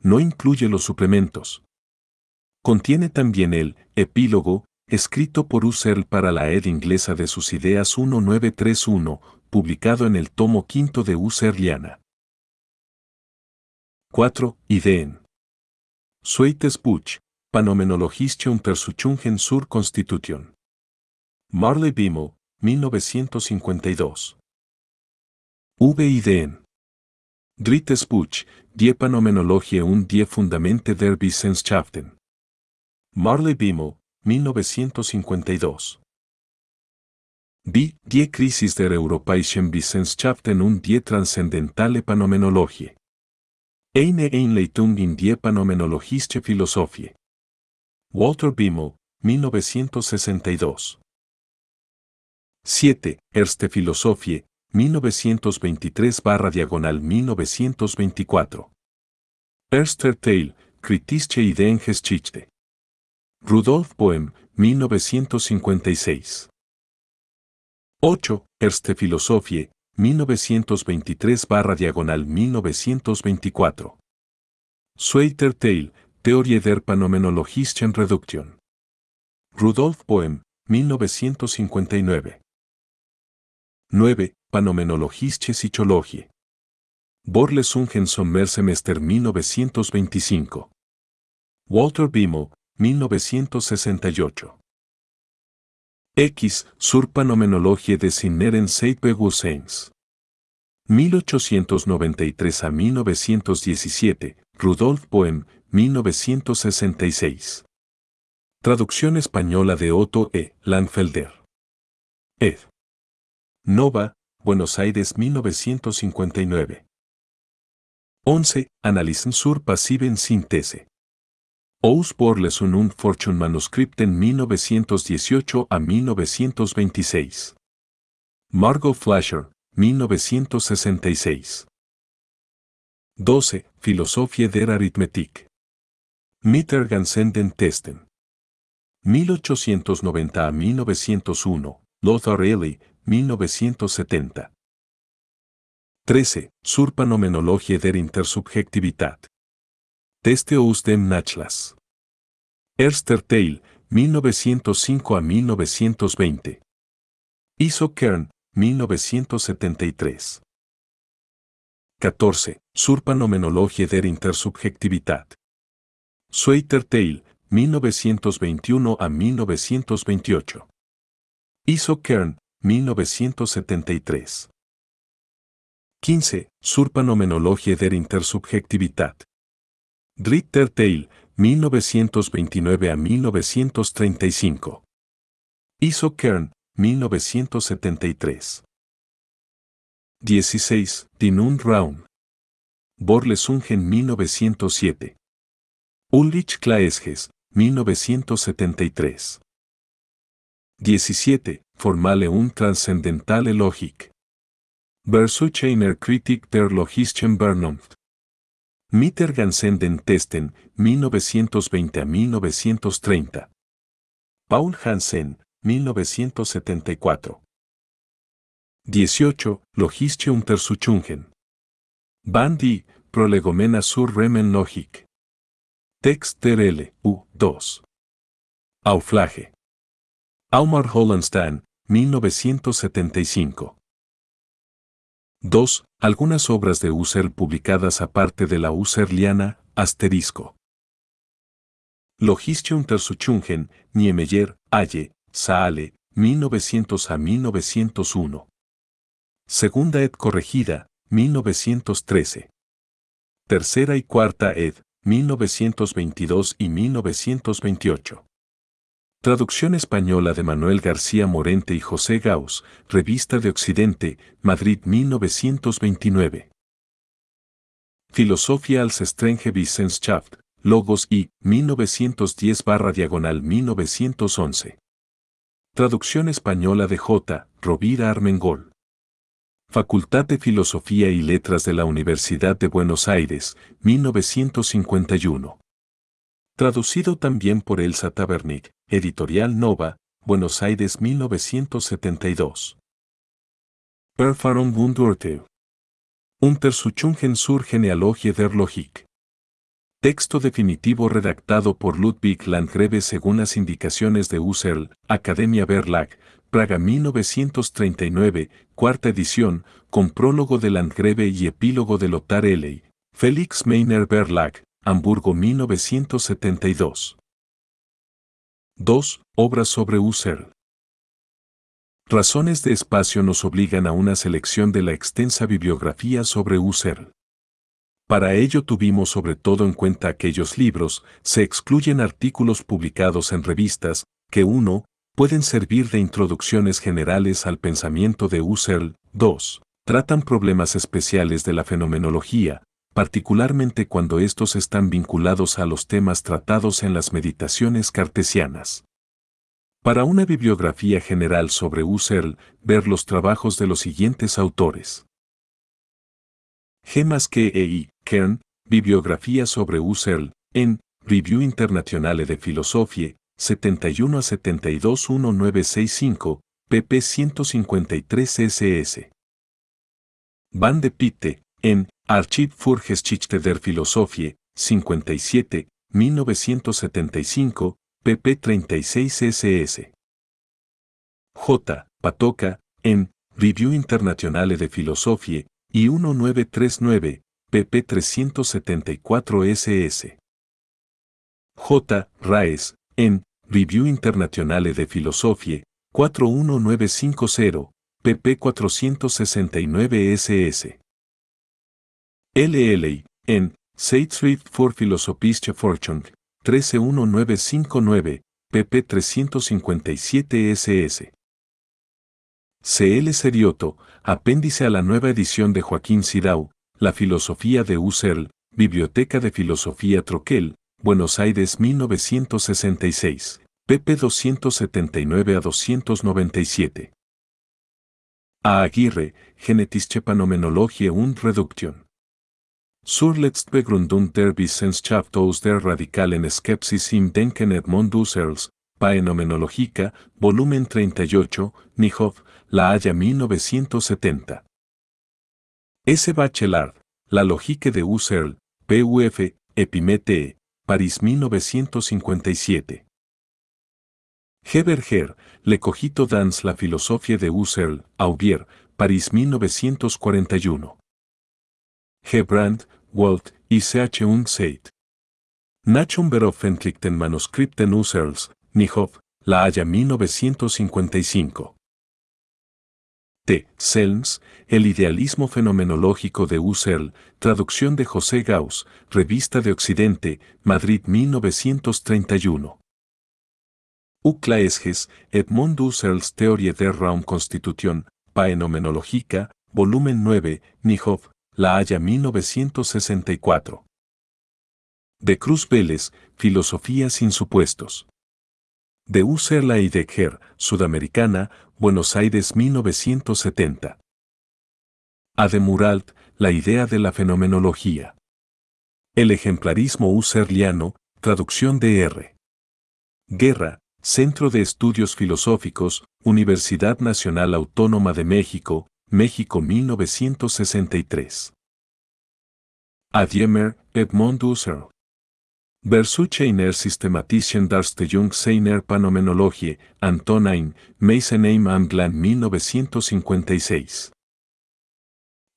No incluye los suplementos. Contiene también el epílogo, escrito por Husserl para la ed inglesa de sus ideas 1931, publicado en el tomo quinto de Husserliana. 4. Ideen. Suites Buch, Panomenologistion Persuchungen sur Constitution. Marley Bimo, 1952. VIDN. Drittes Buch, Die Panomenologie und die Fundamente der Wissenschaften. Marley Bimo, 1952. Die, die Krisis der Europäischen Wissenschaften und die Transzendentale Panomenologie. Eine Einleitung in die Panomenologische Philosophie. Walter Bimmel, 1962. 7. Erste Philosophie, 1923-1924. diagonal Erster Teil, Kritische Ideengeschichte. Rudolf Bohem, 1956. 8. Erste Philosophie, 1923-1924. diagonal sweater tail Theorie der Panomenologischen Reduktion. Rudolf Poem, 1959. 9. Panomenologische Psychologie. Borlesungen Semester 1925. Walter Bimo, 1968. X, sur Panomenologie de Inneren Seipegusens. 1893 a 1917, Rudolf Poem, 1966. Traducción española de Otto E. Langfelder. Ed. Nova, Buenos Aires 1959. 11. Analysen sur pasiven sintese. Ousborles un und Manuscript en 1918 a 1926. Margot Flasher, 1966. 12. Filosofie der Arithmetik. Mittergansen Testen. 1890 a 1901. Lothar Ely, 1970. 13. Surpanomenologie der Intersubjektivität. Teste dem Erster Tail, 1905 a 1920. Iso Kern, 1973. 14. Surpanomenologie der Intersubjektivität. Sweater Tail, 1921 a 1928. Iso Kern, 1973. 15. Surpanomenologie der Intersubjektivität. Dritter Tale, 1929 a 1935. Iso Kern, 1973. 16. Dinun Raun. Borlesungen 1907. Ulrich Klaesges, 1973. 17. Formale un transcendentale Logik. Versucheiner Kritik der Logischen Vernunft. Mitter Testen, 1920 a 1930. Paul Hansen, 1974. 18. Logische Untersuchungen. Bandi, Prolegomena sur Remen Logik. Text L, U2. Auflaje. Aumar Hollandstein, 1975. 2. Algunas obras de User publicadas aparte de la Liana, asterisco. Logistium Tersuchungen, Niemeyer, Aye, Saale, 1900 a 1901. Segunda ed corregida, 1913. Tercera y cuarta ed, 1922 y 1928. Traducción española de Manuel García Morente y José Gauss, Revista de Occidente, Madrid 1929. Filosofía als Strenge Wissenschaft, Logos y 1910 barra diagonal 1911. Traducción española de J. Rovira Armengol. Facultad de Filosofía y Letras de la Universidad de Buenos Aires, 1951. Traducido también por Elsa Tabernick, Editorial Nova, Buenos Aires 1972. Perfaron Wundurte. Unter Untersuchungen zur Genealogie der Logik. Texto definitivo redactado por Ludwig Landgrebe según las indicaciones de USERL, Academia Verlag, Praga 1939, cuarta edición, con prólogo de Landgrebe y epílogo de Lothar L. Felix Meiner Verlag, Hamburgo 1972. 2. Obras sobre Husserl. Razones de espacio nos obligan a una selección de la extensa bibliografía sobre Husserl. Para ello tuvimos sobre todo en cuenta aquellos libros, se excluyen artículos publicados en revistas, que 1. pueden servir de introducciones generales al pensamiento de Husserl, 2. tratan problemas especiales de la fenomenología, particularmente cuando estos están vinculados a los temas tratados en las meditaciones cartesianas. Para una bibliografía general sobre Husserl, ver los trabajos de los siguientes autores. Gemas e. I. Kern, Bibliografía sobre Husserl, en Review Internationale de Filosofie, 71 a pp 153 SS. Van de Pitte, en Archiv für Geschichte der Philosophie, 57, 1975, pp 36 ss. J. Patoca, en Review Internationale de Philosophie, y 1939, pp 374 ss. J. Raes, en Review Internationale de Philosophie, 41950, pp 469 ss. L.L., en Seitzrift for Philosophische Forschung, 131959, pp 357 SS. CL Serioto, apéndice a la nueva edición de Joaquín Sidau, La filosofía de Husserl, Biblioteca de Filosofía Troquel, Buenos Aires 1966, pp 279 a 297. A Aguirre, Genetische Panomenologie und Reduction. Surletzbegrundung der Wissenschaft aus der radikalen Skepsis im Denken Edmond Husserls, Paenomenologica, volumen 38, Nijhoff, La Haya 1970. S. Bachelard, La Logique de Husserl, PUF, Epimete, París 1957. Heberger, Le Cogito dans la filosofía de Husserl, Aubier, París 1941. Hebrandt, Walt y C.H. Unzeit. den Manuskripten Userls, Nihov, La Haya 1955. T. Selms, El idealismo fenomenológico de Husserl, traducción de José Gauss, Revista de Occidente, Madrid 1931. Uclaesges, Edmund Userl's Theorie der Raumkonstitution, Paenomenologica, volumen 9, Nihoff, la Haya 1964. De Cruz Vélez, Filosofía sin supuestos. De Userla y de Sudamericana, Buenos Aires 1970. A de Muralt, La idea de la fenomenología. El ejemplarismo husserliano, traducción de R. Guerra, Centro de Estudios Filosóficos, Universidad Nacional Autónoma de México, México 1963. Adiemer, Edmond Husserl. Versuche einer Systematischen Darstellung seiner Panomenologie, Antonin, Meisenheim Glan, 1956.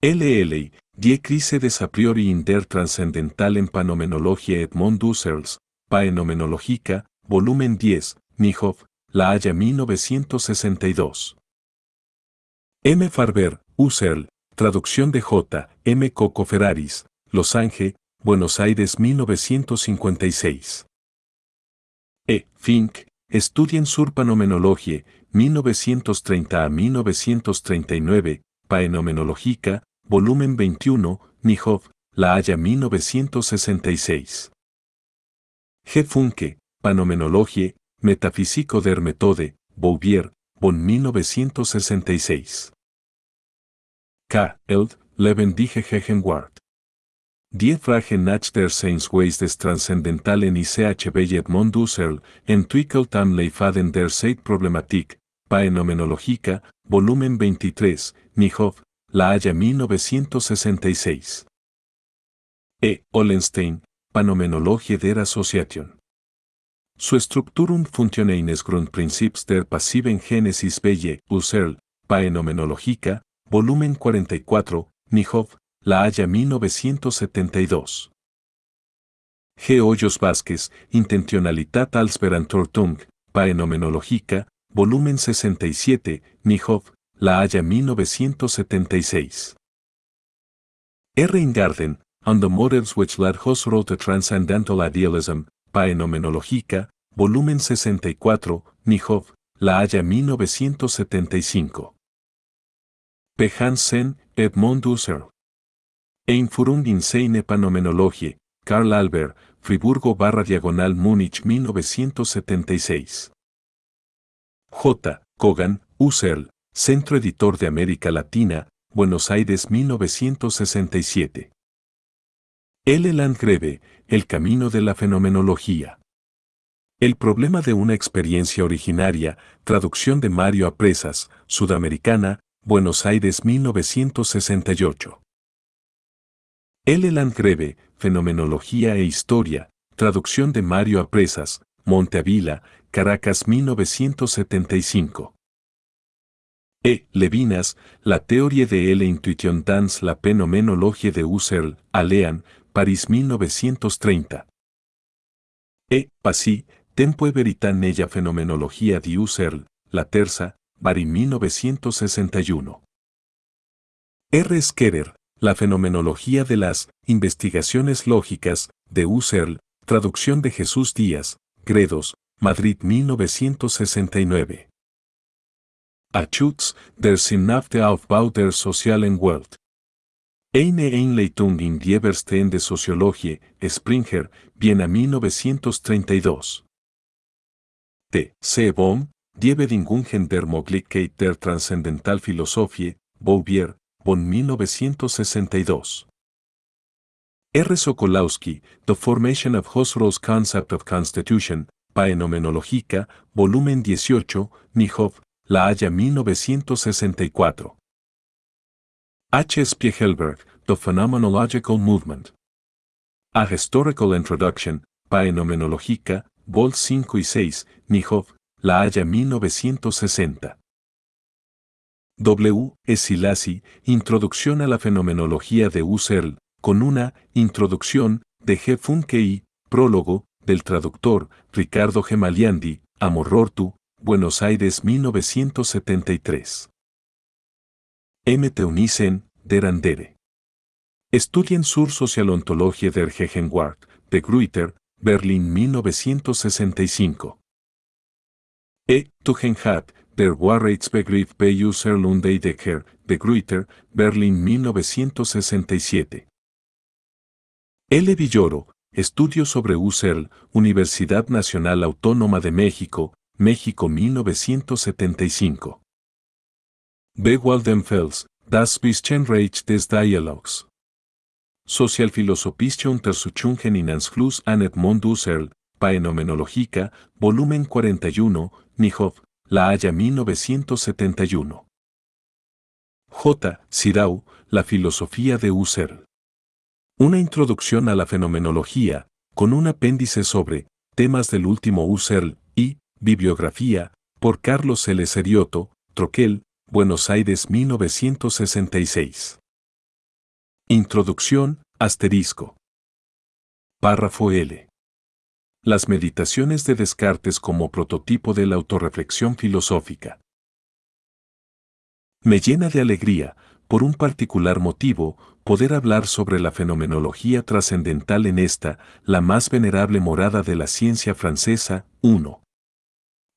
LL, Die Krise des a priori in der Transzendentalen Panomenologie Edmond Husserls, Paenomenologica, volumen 10, Nijhoff, La Haya 1962. M. Farber, Husserl, traducción de J. M. Coco Ferraris, Los Ángeles, Buenos Aires 1956. E. Fink, Estudien sur Panomenologie, 1930 a 1939, Paenomenologica, volumen 21, Nijov, La Haya 1966. G. Funke, Panomenologie, Metafísico der Methode, Bouvier, von 1966. K. Eld, dije Gegenwart. Die Frage nach der Seinsweis des Transzendentalen ICH Bellet Mondusel entwickelt am Leifaden der Problematik. Paenomenologica, volumen 23, Nijhoff, La Haya 1966. E. Olenstein, Panomenologie der Association. Su structurum functiones Grundprinzips der passiven Genesis Belle, Husserl, Paenomenologica, volumen 44, Nijhoff, La Haya 1972. G. Hoyos Vázquez, Intentionalitat als Berantortung, Paenomenologica, volumen 67, Nijhoff, La Haya 1976. R. Ingarden, On the Motives Which Led wrote to Transcendental Idealism, Paenomenologica, volumen 64, Nijhoff, La Haya 1975. Pehansen, Hansen, Edmond Husserl. Einführung seine Panomenologie, Karl Albert, Friburgo barra diagonal Múnich 1976. J. Kogan, Husserl, Centro Editor de América Latina, Buenos Aires 1967. L. Landgreve, El Camino de la Fenomenología. El problema de una experiencia originaria, traducción de Mario APRESAS, Sudamericana, Buenos Aires 1968. L. Greve, Fenomenología e Historia, traducción de Mario APRESAS, Monteavila, Caracas 1975. E. Levinas, La teoría de L. INTUITION dans la fenomenología de Husserl, Alean, París 1930. E. Passy, Tempo e verità nella fenomenologia di Husserl, la terza, Bari 1961. R. Skerer, La fenomenología de las investigaciones lógicas, de Husserl, traducción de Jesús Díaz, Gredos, Madrid 1969. A der Sinnhafte Aufbau der sozialen Welt. Eine Einleitung in die de Soziologie, Springer, Viena 1932. T. C. Bohm, Dieve ningún der der Transcendental Philosophie, Bouvier, Bon 1962. R. Sokolowski, The Formation of Husserl's Concept of Constitution, Paenomenologica, volumen 18, Nijhoff, La Haya 1964. H. Spiegelberg, The Phenomenological Movement. A Historical Introduction, Paenomenologica, Vol 5 y 6, Nijov, La Haya 1960. W. Esilasi, Introducción a la Fenomenología de Husserl, con una introducción de G. Funkei, prólogo, del traductor Ricardo Gemaliandi, Amorortu, Buenos Aires 1973. M. Teunissen, Derandere. Estudien sur Socialontologie der Gegenwart, de Gruyter, Berlín 1965. E. Tuchenhat, der Warreitsbegriff bei Userlund Decker, de Gruyter, Berlín 1967. L. Villoro, Estudio sobre USERL, Universidad Nacional Autónoma de México, México 1975. B. Waldenfels, Das Wissenreich des Dialogs. Social unter Untersuchungen in Anschluss an Edmund Husserl, Paenomenologica, volumen 41, Nijhoff, La Haya 1971. J. Sirau, La filosofía de Husserl. Una introducción a la fenomenología, con un apéndice sobre temas del último Husserl y bibliografía, por Carlos L. Serioto, Troquel, Buenos Aires 1966. Introducción, asterisco. Párrafo L. Las meditaciones de Descartes como prototipo de la autorreflexión filosófica. Me llena de alegría, por un particular motivo, poder hablar sobre la fenomenología trascendental en esta, la más venerable morada de la ciencia francesa, 1.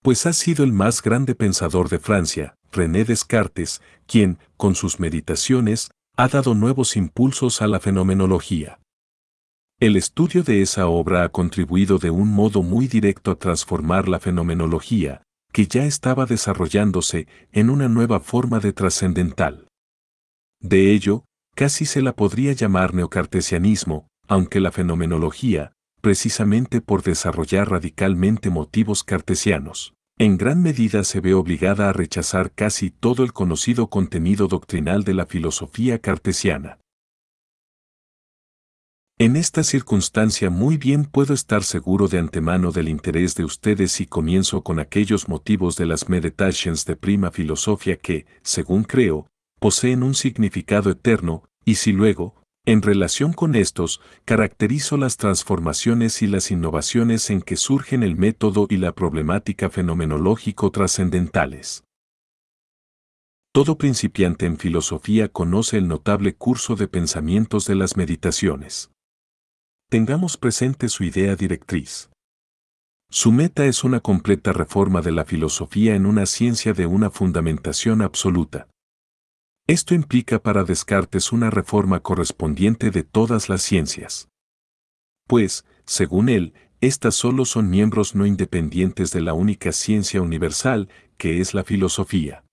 Pues ha sido el más grande pensador de Francia, René Descartes, quien, con sus meditaciones, ha dado nuevos impulsos a la fenomenología. El estudio de esa obra ha contribuido de un modo muy directo a transformar la fenomenología, que ya estaba desarrollándose, en una nueva forma de trascendental. De ello, casi se la podría llamar neocartesianismo, aunque la fenomenología, precisamente por desarrollar radicalmente motivos cartesianos, en gran medida se ve obligada a rechazar casi todo el conocido contenido doctrinal de la filosofía cartesiana. En esta circunstancia muy bien puedo estar seguro de antemano del interés de ustedes si comienzo con aquellos motivos de las meditations de prima filosofía que, según creo, poseen un significado eterno, y si luego, en relación con estos, caracterizo las transformaciones y las innovaciones en que surgen el método y la problemática fenomenológico trascendentales. Todo principiante en filosofía conoce el notable curso de pensamientos de las meditaciones. Tengamos presente su idea directriz. Su meta es una completa reforma de la filosofía en una ciencia de una fundamentación absoluta. Esto implica para Descartes una reforma correspondiente de todas las ciencias. Pues, según él, estas solo son miembros no independientes de la única ciencia universal, que es la filosofía.